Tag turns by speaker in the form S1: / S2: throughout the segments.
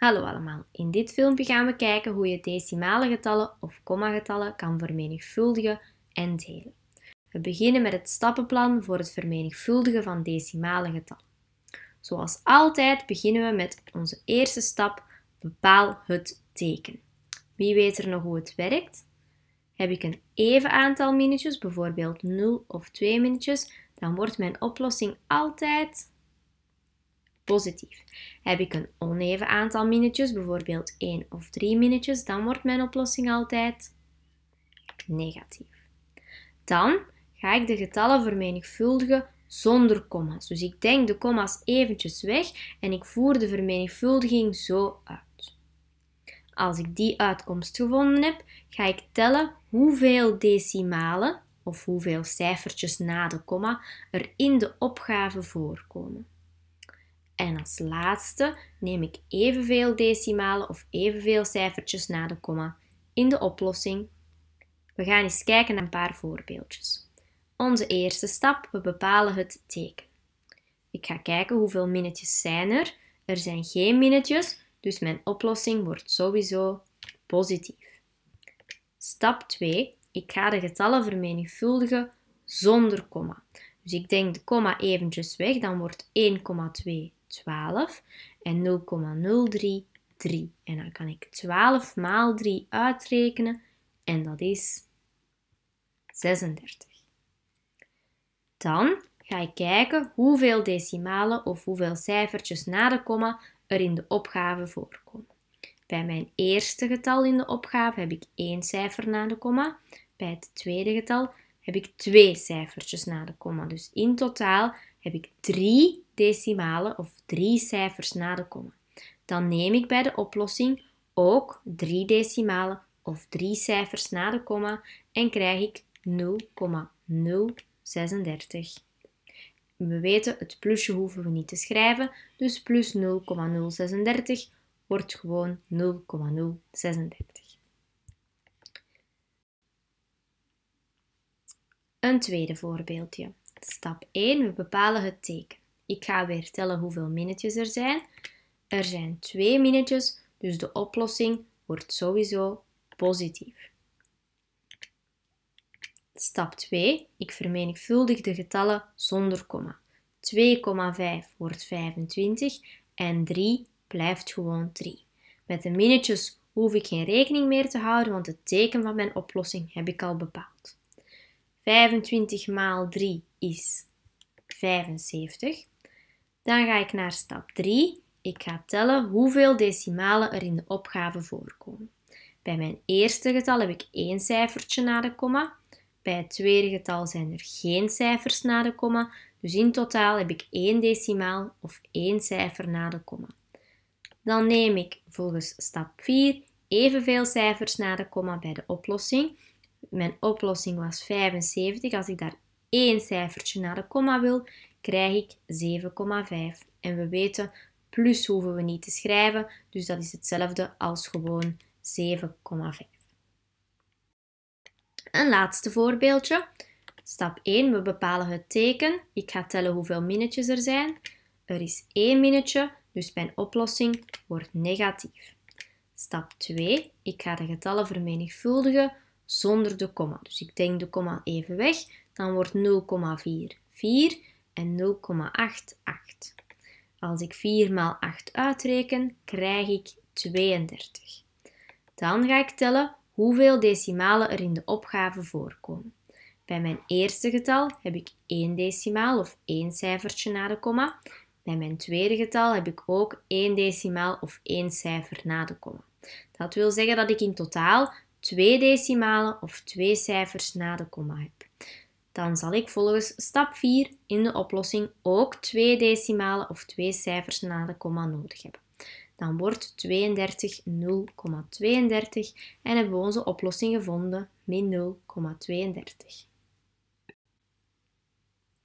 S1: Hallo allemaal, in dit filmpje gaan we kijken hoe je decimale getallen of kommagetallen kan vermenigvuldigen en delen. We beginnen met het stappenplan voor het vermenigvuldigen van decimale getallen. Zoals altijd beginnen we met onze eerste stap, bepaal het teken. Wie weet er nog hoe het werkt? Heb ik een even aantal minuutjes, bijvoorbeeld 0 of 2 minuutjes, dan wordt mijn oplossing altijd positief. Heb ik een oneven aantal minnetjes, bijvoorbeeld 1 of 3 minnetjes, dan wordt mijn oplossing altijd negatief. Dan ga ik de getallen vermenigvuldigen zonder komma's. Dus ik denk de komma's eventjes weg en ik voer de vermenigvuldiging zo uit. Als ik die uitkomst gevonden heb, ga ik tellen hoeveel decimalen of hoeveel cijfertjes na de komma er in de opgave voorkomen. En als laatste neem ik evenveel decimalen of evenveel cijfertjes na de komma in de oplossing. We gaan eens kijken naar een paar voorbeeldjes. Onze eerste stap, we bepalen het teken. Ik ga kijken hoeveel minnetjes zijn er. Er zijn geen minnetjes, dus mijn oplossing wordt sowieso positief. Stap 2, ik ga de getallen vermenigvuldigen zonder komma. Dus ik denk de komma eventjes weg, dan wordt 1,2 12 en 0,033. En dan kan ik 12 maal 3 uitrekenen en dat is 36. Dan ga ik kijken hoeveel decimalen of hoeveel cijfertjes na de komma er in de opgave voorkomen. Bij mijn eerste getal in de opgave heb ik één cijfer na de komma. Bij het tweede getal heb ik twee cijfertjes na de komma. Dus in totaal heb ik drie decimalen of drie cijfers na de komma. Dan neem ik bij de oplossing ook drie decimalen of drie cijfers na de komma en krijg ik 0,036. We weten, het plusje hoeven we niet te schrijven, dus plus 0,036 wordt gewoon 0,036. Een tweede voorbeeldje. Stap 1, we bepalen het teken. Ik ga weer tellen hoeveel minnetjes er zijn. Er zijn twee minnetjes, dus de oplossing wordt sowieso positief. Stap 2, ik vermenigvuldig de getallen zonder komma. 2,5 wordt 25 en 3 blijft gewoon 3. Met de minnetjes hoef ik geen rekening meer te houden, want het teken van mijn oplossing heb ik al bepaald. 25 maal 3 is 75. Dan ga ik naar stap 3. Ik ga tellen hoeveel decimalen er in de opgave voorkomen. Bij mijn eerste getal heb ik één cijfertje na de komma. Bij het tweede getal zijn er geen cijfers na de komma. Dus in totaal heb ik één decimaal of één cijfer na de komma. Dan neem ik volgens stap 4 evenveel cijfers na de komma bij de oplossing mijn oplossing was 75. Als ik daar één cijfertje naar de komma wil, krijg ik 7,5. En we weten, plus hoeven we niet te schrijven, dus dat is hetzelfde als gewoon 7,5. Een laatste voorbeeldje. Stap 1, we bepalen het teken. Ik ga tellen hoeveel minnetjes er zijn. Er is 1 minnetje, dus mijn oplossing wordt negatief. Stap 2, ik ga de getallen vermenigvuldigen, zonder de komma. Dus ik denk de komma even weg, dan wordt 0,44 en 0,88. Als ik 4 maal 8 uitreken, krijg ik 32. Dan ga ik tellen hoeveel decimalen er in de opgave voorkomen. Bij mijn eerste getal heb ik 1 decimaal of 1 cijfertje na de komma. Bij mijn tweede getal heb ik ook 1 decimaal of 1 cijfer na de komma. Dat wil zeggen dat ik in totaal twee decimalen of twee cijfers na de komma heb. Dan zal ik volgens stap 4 in de oplossing ook twee decimalen of twee cijfers na de komma nodig hebben. Dan wordt 32 0,32 en hebben we onze oplossing gevonden, min 0,32.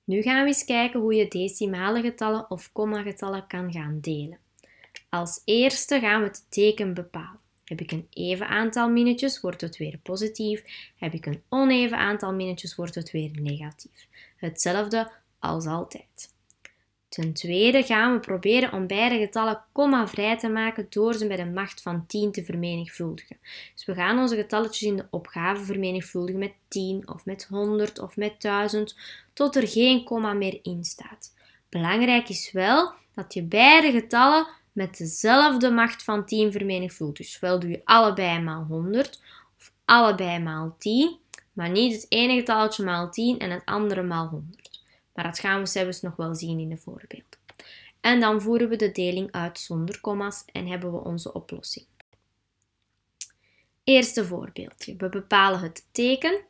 S1: Nu gaan we eens kijken hoe je decimale getallen of getallen kan gaan delen. Als eerste gaan we het teken bepalen. Heb ik een even aantal minnetjes, wordt het weer positief. Heb ik een oneven aantal minnetjes, wordt het weer negatief. Hetzelfde als altijd. Ten tweede gaan we proberen om beide getallen vrij te maken door ze met een macht van 10 te vermenigvuldigen. Dus we gaan onze getalletjes in de opgave vermenigvuldigen met 10 of met 100 of met 1000 tot er geen komma meer in staat. Belangrijk is wel dat je beide getallen met dezelfde macht van 10 vermenigvuldigd. Dus wel doe je allebei maal 100 of allebei maal 10, maar niet het ene getalletje maal 10 en het andere maal 100. Maar dat gaan we zelfs nog wel zien in de voorbeeld. En dan voeren we de deling uit zonder komma's en hebben we onze oplossing. Eerste voorbeeldje. We bepalen het teken.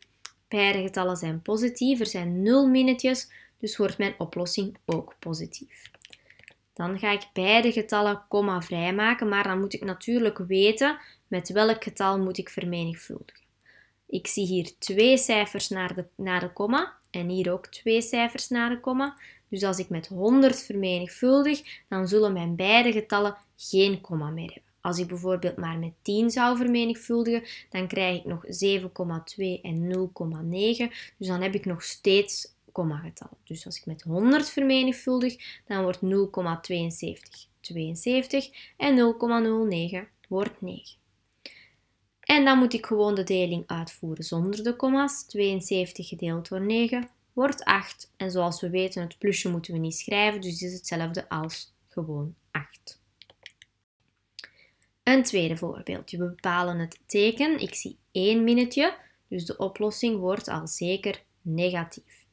S1: Beide getallen zijn positief. Er zijn nul minnetjes, dus wordt mijn oplossing ook positief. Dan ga ik beide getallen komma vrijmaken, maar dan moet ik natuurlijk weten met welk getal moet ik vermenigvuldigen. Ik zie hier twee cijfers naar de, naar de komma en hier ook twee cijfers naar de komma. Dus als ik met 100 vermenigvuldig, dan zullen mijn beide getallen geen komma meer hebben. Als ik bijvoorbeeld maar met 10 zou vermenigvuldigen, dan krijg ik nog 7,2 en 0,9. Dus dan heb ik nog steeds dus als ik met 100 vermenigvuldig, dan wordt 0,72 72 en 0,09 wordt 9. En dan moet ik gewoon de deling uitvoeren zonder de komma's. 72 gedeeld door 9 wordt 8. En zoals we weten, het plusje moeten we niet schrijven, dus het is hetzelfde als gewoon 8. Een tweede voorbeeldje. We bepalen het teken. Ik zie 1 minnetje, dus de oplossing wordt al zeker negatief.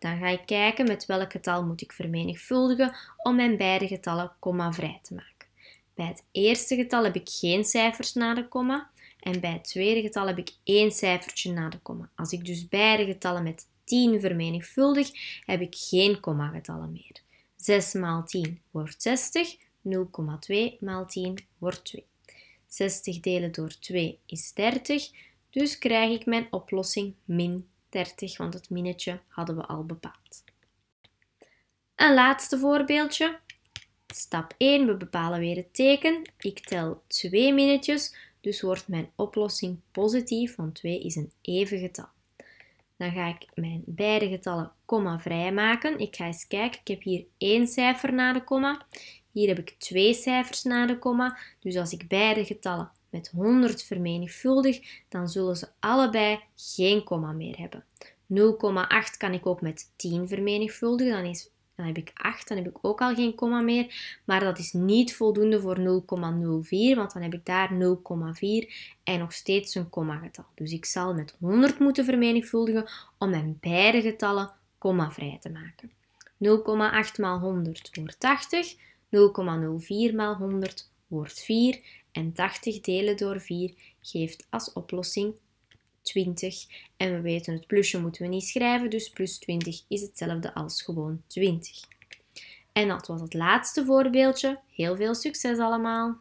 S1: Dan ga ik kijken met welk getal moet ik vermenigvuldigen om mijn beide getallen vrij te maken. Bij het eerste getal heb ik geen cijfers na de komma en bij het tweede getal heb ik één cijfertje na de komma. Als ik dus beide getallen met 10 vermenigvuldig, heb ik geen getallen meer. 6 maal 10 wordt 60, 0,2 maal 10 wordt 2. 60 delen door 2 is 30, dus krijg ik mijn oplossing min 30, want het minnetje hadden we al bepaald. Een laatste voorbeeldje. Stap 1, we bepalen weer het teken. Ik tel 2 minnetjes, dus wordt mijn oplossing positief, want 2 is een even getal. Dan ga ik mijn beide getallen komma vrijmaken. Ik ga eens kijken, ik heb hier 1 cijfer na de komma. Hier heb ik 2 cijfers na de komma. Dus als ik beide getallen met 100 vermenigvuldig, dan zullen ze allebei geen komma meer hebben. 0,8 kan ik ook met 10 vermenigvuldigen, dan, is, dan heb ik 8, dan heb ik ook al geen komma meer. Maar dat is niet voldoende voor 0,04, want dan heb ik daar 0,4 en nog steeds een getal. Dus ik zal met 100 moeten vermenigvuldigen om mijn beide getallen kommavrij te maken. 0,8 maal 100 wordt 80, 0,04 maal 100 wordt 4 en 80 delen door 4 geeft als oplossing 20. En we weten het plusje moeten we niet schrijven, dus plus 20 is hetzelfde als gewoon 20. En dat was het laatste voorbeeldje. Heel veel succes allemaal!